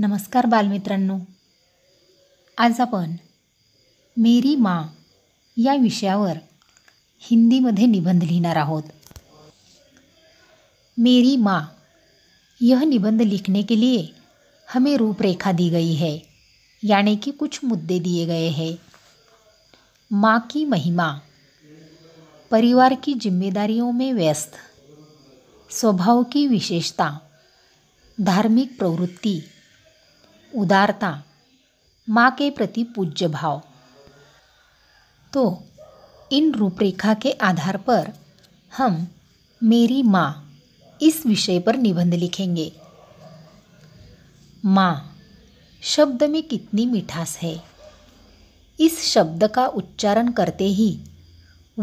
नमस्कार बालमित्रांनो आज आपण मेरी मा या विषयावर हिंदीमध्ये निबंध लिहिणार आहोत मेरी मा यह निबंध लिखने के लिए हमें रूपरेखा दी गई है यानी कि कुछ मुद्दे दिए गए हैं माँ की महिमा परिवार की जिम्मेदारियों में व्यस्त स्वभाव की विशेषता धार्मिक प्रवृत्ति उदारता माँ के प्रति पूज्य भाव तो इन रूपरेखा के आधार पर हम मेरी माँ इस विषय पर निबंध लिखेंगे माँ शब्द में कितनी मिठास है इस शब्द का उच्चारण करते ही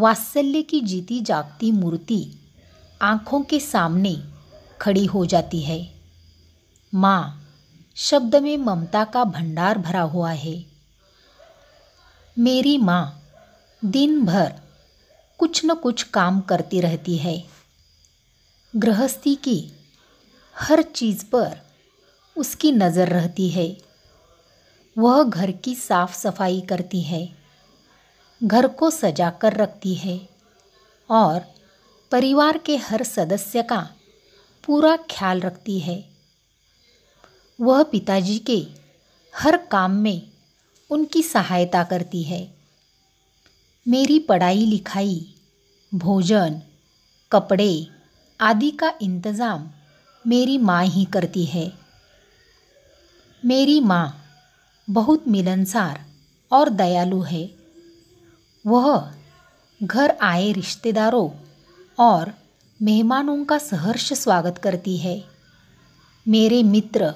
वात्सल्य की जीती जागती मूर्ति आँखों के सामने खड़ी हो जाती है माँ शब्द में ममता का भंडार भरा हुआ है मेरी माँ दिन भर कुछ न कुछ काम करती रहती है गृहस्थी की हर चीज़ पर उसकी नज़र रहती है वह घर की साफ सफाई करती है घर को सजा कर रखती है और परिवार के हर सदस्य का पूरा ख्याल रखती है वह पिताजी के हर काम में उनकी सहायता करती है मेरी पढ़ाई लिखाई भोजन कपड़े आदि का इंतज़ाम मेरी माँ ही करती है मेरी माँ बहुत मिलनसार और दयालु है वह घर आए रिश्तेदारों और मेहमानों का सहर्ष स्वागत करती है मेरे मित्र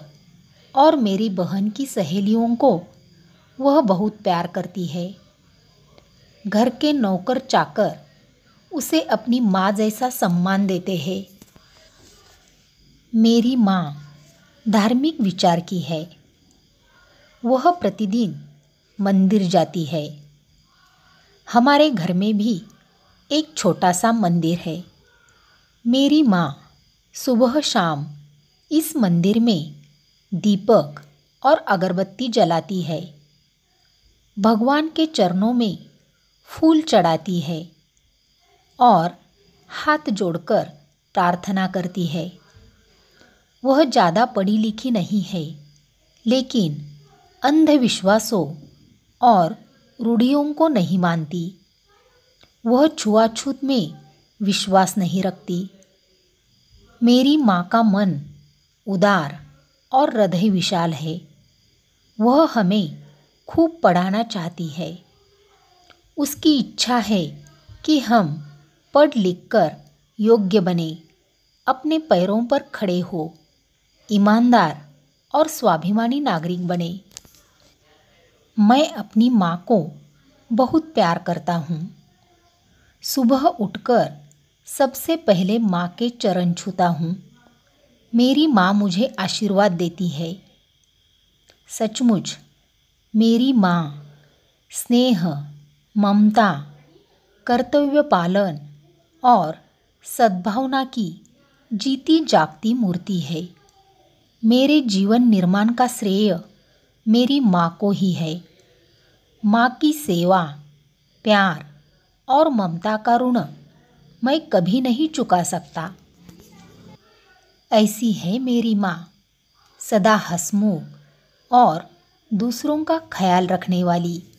और मेरी बहन की सहेलियों को वह बहुत प्यार करती है घर के नौकर चाकर उसे अपनी माँ जैसा सम्मान देते हैं मेरी माँ धार्मिक विचार की है वह प्रतिदिन मंदिर जाती है हमारे घर में भी एक छोटा सा मंदिर है मेरी माँ सुबह शाम इस मंदिर में दीपक और अगरबत्ती जलाती है भगवान के चरणों में फूल चढ़ाती है और हाथ जोड़कर प्रार्थना करती है वह ज़्यादा पढ़ी लिखी नहीं है लेकिन अंधविश्वासों और रूढ़ियों को नहीं मानती वह छुआछूत में विश्वास नहीं रखती मेरी माँ का मन उदार और हृदय विशाल है वह हमें खूब पढ़ाना चाहती है उसकी इच्छा है कि हम पढ़ लिख कर योग्य बने अपने पैरों पर खड़े हो ईमानदार और स्वाभिमानी नागरिक बने मैं अपनी माँ को बहुत प्यार करता हूँ सुबह उठकर सबसे पहले माँ के चरण छूता हूँ मेरी माँ मुझे आशीर्वाद देती है सचमुच मेरी माँ स्नेह ममता कर्तव्य पालन और सद्भावना की जीती जागती मूर्ति है मेरे जीवन निर्माण का श्रेय मेरी माँ को ही है माँ की सेवा प्यार और ममता का ऋण मैं कभी नहीं चुका सकता ऐसी है मेरी माँ सदा हसमुख और दूसरों का ख्याल रखने वाली